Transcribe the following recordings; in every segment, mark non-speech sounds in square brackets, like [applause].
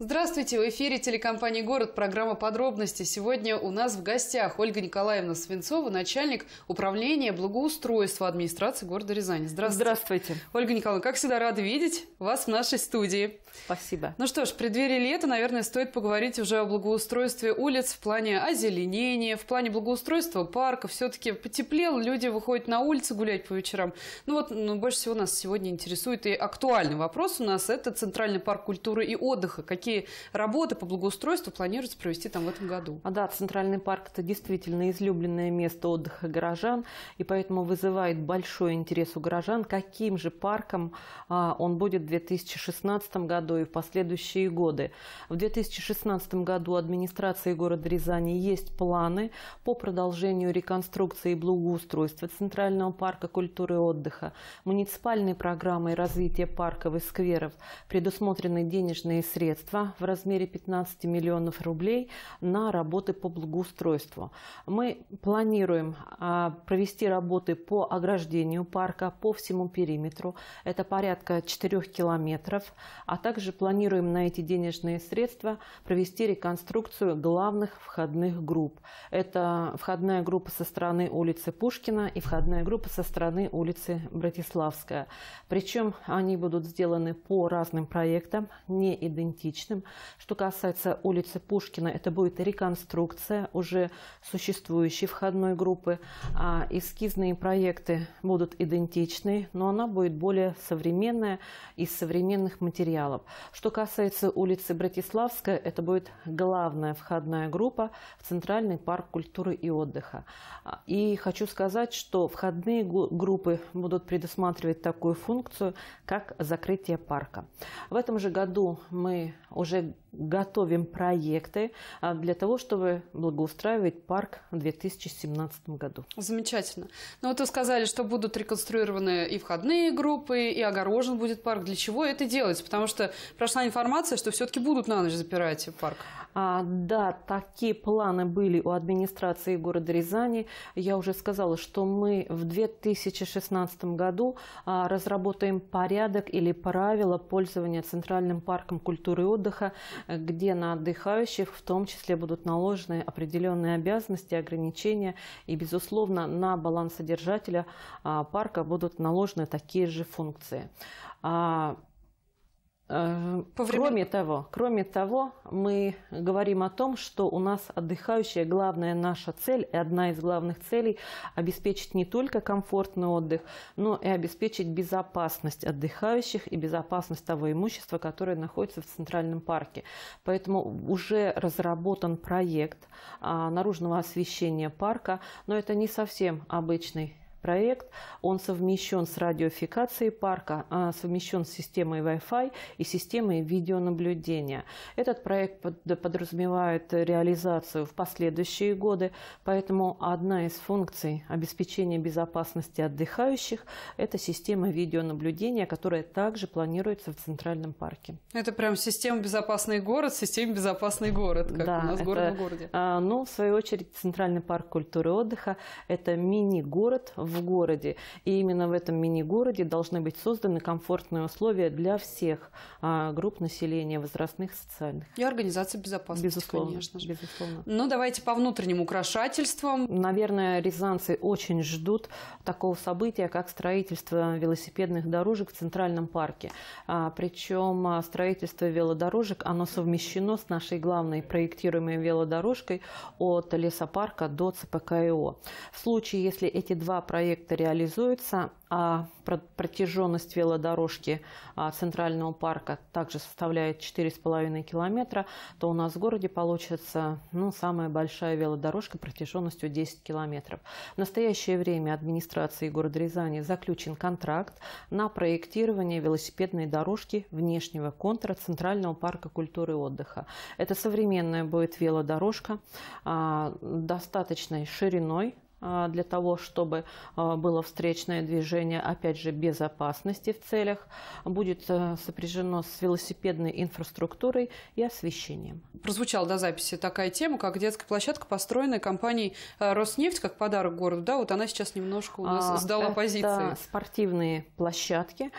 Здравствуйте, в эфире телекомпании «Город» программа «Подробности». Сегодня у нас в гостях Ольга Николаевна Свинцова, начальник управления благоустройства администрации города Рязани. Здравствуйте. Здравствуйте. Ольга Николаевна, как всегда, рада видеть вас в нашей студии. Спасибо. Ну что ж, в преддверии лета, наверное, стоит поговорить уже о благоустройстве улиц в плане озеленения, в плане благоустройства парка. Все-таки потеплел, люди выходят на улицы гулять по вечерам. Ну вот, ну, больше всего нас сегодня интересует и актуальный вопрос у нас – это Центральный парк культуры и отдыха. Какие какие работы по благоустройству планируется провести там в этом году. А да, Центральный парк – это действительно излюбленное место отдыха горожан, и поэтому вызывает большой интерес у горожан, каким же парком а, он будет в 2016 году и в последующие годы. В 2016 году администрации города Рязани есть планы по продолжению реконструкции и благоустройства Центрального парка культуры и отдыха. Муниципальной программой развития парков и скверов предусмотрены денежные средства средства в размере 15 миллионов рублей на работы по благоустройству. Мы планируем а, провести работы по ограждению парка по всему периметру. Это порядка 4 километров. А также планируем на эти денежные средства провести реконструкцию главных входных групп. Это входная группа со стороны улицы Пушкина и входная группа со стороны улицы Братиславская. Причем они будут сделаны по разным проектам, не идентично личным. Что касается улицы Пушкина, это будет реконструкция уже существующей входной группы. А эскизные проекты будут идентичны, но она будет более современная из современных материалов. Что касается улицы Братиславская, это будет главная входная группа в Центральный парк культуры и отдыха. А, и хочу сказать, что входные группы будут предусматривать такую функцию, как закрытие парка. В этом же году мы уже готовим проекты а, для того, чтобы благоустраивать парк в 2017 году. Замечательно. Ну вот вы сказали, что будут реконструированы и входные группы, и огорожен будет парк. Для чего это делается? Потому что прошла информация, что все-таки будут на ночь запирать парк. А, да, такие планы были у администрации города Рязани. Я уже сказала, что мы в 2016 году а, разработаем порядок или правила пользования Центральным парком культуры и отдыха где на отдыхающих в том числе будут наложены определенные обязанности, ограничения. И, безусловно, на балансодержателя а, парка будут наложены такие же функции. А, Э, Повременно. Кроме того, кроме того, мы говорим о том, что у нас отдыхающая главная наша цель и одна из главных целей – обеспечить не только комфортный отдых, но и обеспечить безопасность отдыхающих и безопасность того имущества, которое находится в Центральном парке. Поэтому уже разработан проект а, наружного освещения парка, но это не совсем обычный проект. Он совмещен с радиофикацией парка, а совмещен с системой Wi-Fi и системой видеонаблюдения. Этот проект подразумевает реализацию в последующие годы, поэтому одна из функций обеспечения безопасности отдыхающих – это система видеонаблюдения, которая также планируется в Центральном парке. Это прям система «Безопасный город», система «Безопасный город», как да, у нас это, город в городе. А, ну, в свою очередь, Центральный парк культуры и отдыха – это мини-город в в городе. И именно в этом мини-городе должны быть созданы комфортные условия для всех а, групп населения, возрастных, социальных. И организации безопасности, безусловно, конечно же. Безусловно. Ну, давайте по внутренним украшательствам. Наверное, рязанцы очень ждут такого события, как строительство велосипедных дорожек в Центральном парке. А, Причем а, строительство велодорожек, оно совмещено с нашей главной проектируемой велодорожкой от лесопарка до ЦПКО В случае, если эти два проекта проекта реализуется, а протяженность велодорожки а, Центрального парка также составляет 4,5 километра, то у нас в городе получится ну, самая большая велодорожка протяженностью 10 километров. В настоящее время администрации города Рязани заключен контракт на проектирование велосипедной дорожки внешнего контра Центрального парка культуры и отдыха. Это современная будет велодорожка а, достаточной шириной а, для того, чтобы а, было встречное движение, опять же, безопасности в целях, будет э, сопряжено с велосипедной инфраструктурой и освещением. Прозвучала до записи такая тема, как детская площадка, построенная компанией э, «Роснефть» как подарок городу. Да, вот она сейчас немножко у нас а, сдала Это позиции. спортивные площадки,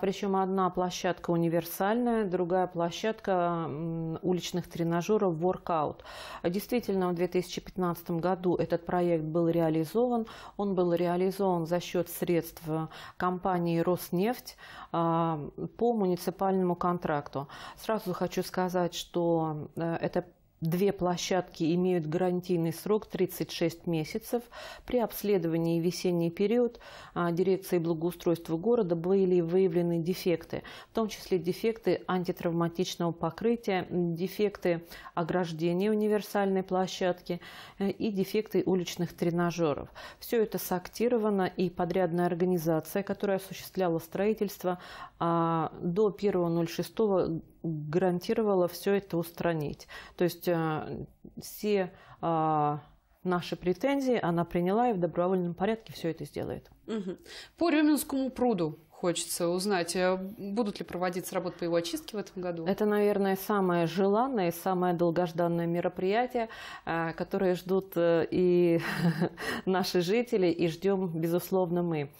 причем одна площадка универсальная, другая площадка уличных тренажеров «Воркаут». Действительно, в 2015 году этот проект был реализован реализован. Он был реализован за счет средств э, компании «Роснефть» э, по муниципальному контракту. Сразу хочу сказать, что э, это Две площадки имеют гарантийный срок 36 месяцев. При обследовании весенний период а, дирекции благоустройства города были выявлены дефекты, в том числе дефекты антитравматичного покрытия, дефекты ограждения универсальной площадки э, и дефекты уличных тренажеров. Все это сактировано, и подрядная организация, которая осуществляла строительство, а, до 1.06 гарантировала все это устранить. То есть э, все а, наши претензии она приняла и в добровольном порядке все это сделает. Угу. По Рюминскому пруду хочется узнать, э, будут ли проводиться работы по его очистке в этом году? Это, наверное, самое желанное и самое долгожданное мероприятие, э, которое ждут и [laughs] наши жители, и ждем, безусловно, мы.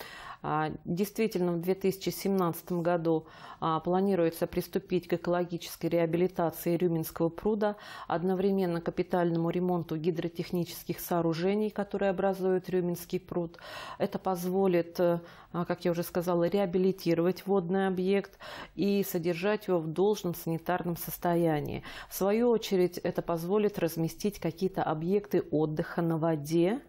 А, действительно, в 2017 году а, планируется приступить к экологической реабилитации Рюминского пруда, одновременно капитальному ремонту гидротехнических сооружений, которые образуют Рюминский пруд. Это позволит, э, а, как я уже сказала, реабилитировать водный объект и содержать его в должном санитарном состоянии. В свою очередь, это позволит разместить какие-то объекты отдыха на воде,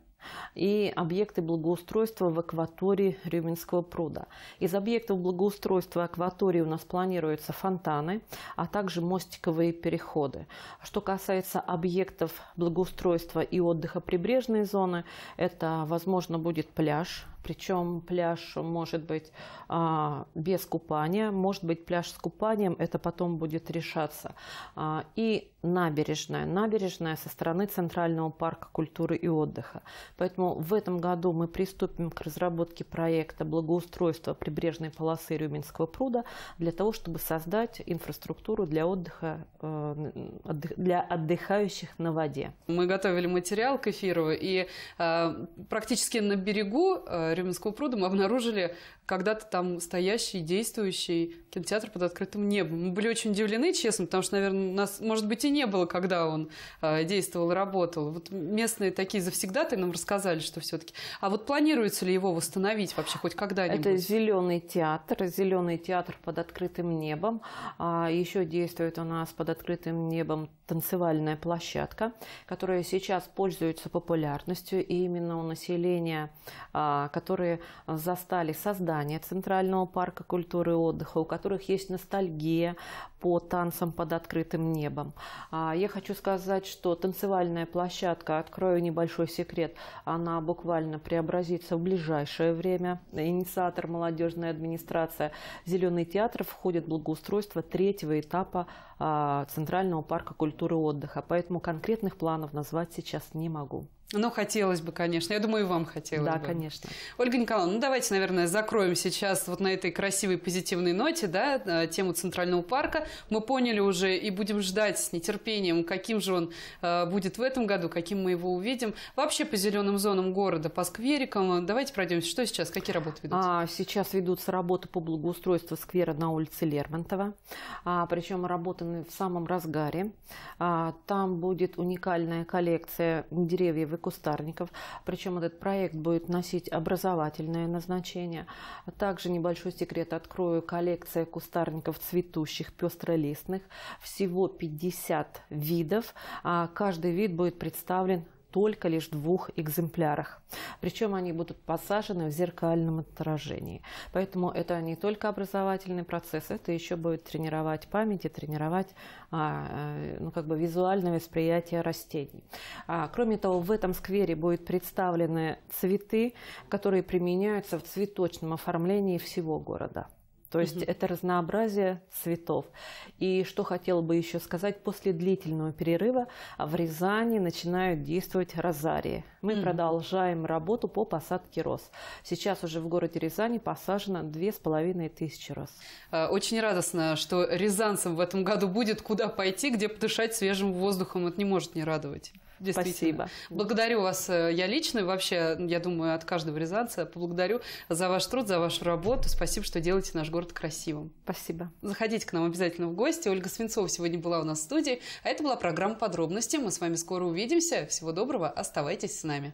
и объекты благоустройства в акватории Рюминского пруда. Из объектов благоустройства акватории у нас планируются фонтаны, а также мостиковые переходы. Что касается объектов благоустройства и отдыха прибрежной зоны, это, возможно, будет пляж причем пляж может быть а, без купания, может быть пляж с купанием, это потом будет решаться. А, и набережная. Набережная со стороны Центрального парка культуры и отдыха. Поэтому в этом году мы приступим к разработке проекта благоустройства прибрежной полосы Рюминского пруда для того, чтобы создать инфраструктуру для отдыха, э, для отдыхающих на воде. Мы готовили материал к эфиру и а, практически на берегу э, Рюминского пруда мы обнаружили когда-то там стоящий, действующий кинотеатр под открытым небом. Мы были очень удивлены, честно, потому что, наверное, нас, может быть, и не было, когда он а, действовал и работал. Вот местные такие завсегдаты нам рассказали, что все-таки. А вот планируется ли его восстановить вообще хоть когда-нибудь? Это зеленый театр, зеленый театр под открытым небом. А Еще действует у нас под открытым небом танцевальная площадка, которая сейчас пользуется популярностью и именно у населения, которое а, которые а, застали создание Центрального парка культуры и отдыха, у которых есть ностальгия по танцам под открытым небом. А, я хочу сказать, что танцевальная площадка, открою небольшой секрет, она буквально преобразится в ближайшее время. Инициатор молодежная администрация «Зеленый театр» входит в благоустройство третьего этапа а, Центрального парка культуры и отдыха. Поэтому конкретных планов назвать сейчас не могу. Ну, хотелось бы, конечно. Я думаю, и вам хотелось да, бы. Да, конечно. Ольга Николаевна, ну давайте, наверное, закроем сейчас вот на этой красивой позитивной ноте да, э, тему Центрального парка. Мы поняли уже и будем ждать с нетерпением, каким же он э, будет в этом году, каким мы его увидим. Вообще по зеленым зонам города, по скверикам. Э, давайте пройдемся. Что сейчас? Какие работы ведутся? А, сейчас ведутся работы по благоустройству сквера на улице Лермонтова. А, причем работы в самом разгаре. А, там будет уникальная коллекция деревьев и кустарников. Причем этот проект будет носить образовательное назначение. Также небольшой секрет открою. Коллекция кустарников цветущих, пестролистных. Всего 50 видов. А каждый вид будет представлен только лишь двух экземплярах. Причем они будут посажены в зеркальном отражении. Поэтому это не только образовательный процесс, это еще будет тренировать память и тренировать а, э, ну, как бы визуальное восприятие растений. А, кроме того, в этом сквере будут представлены цветы, которые применяются в цветочном оформлении всего города. То есть угу. это разнообразие цветов. И что хотела бы еще сказать, после длительного перерыва в Рязани начинают действовать розарии. Мы угу. продолжаем работу по посадке роз. Сейчас уже в городе Рязани посажено две с половиной тысячи роз. Э, очень радостно, что рязанцам в этом году будет куда пойти, где подышать свежим воздухом. Это не может не радовать. Спасибо. Благодарю вас э, я лично и вообще, я думаю, от каждого рязанца. Поблагодарю за ваш труд, за вашу работу. Спасибо, что делаете наш город красивым. Спасибо. Заходите к нам обязательно в гости. Ольга Свинцова сегодня была у нас в студии. А это была программа «Подробности». Мы с вами скоро увидимся. Всего доброго. Оставайтесь с нами.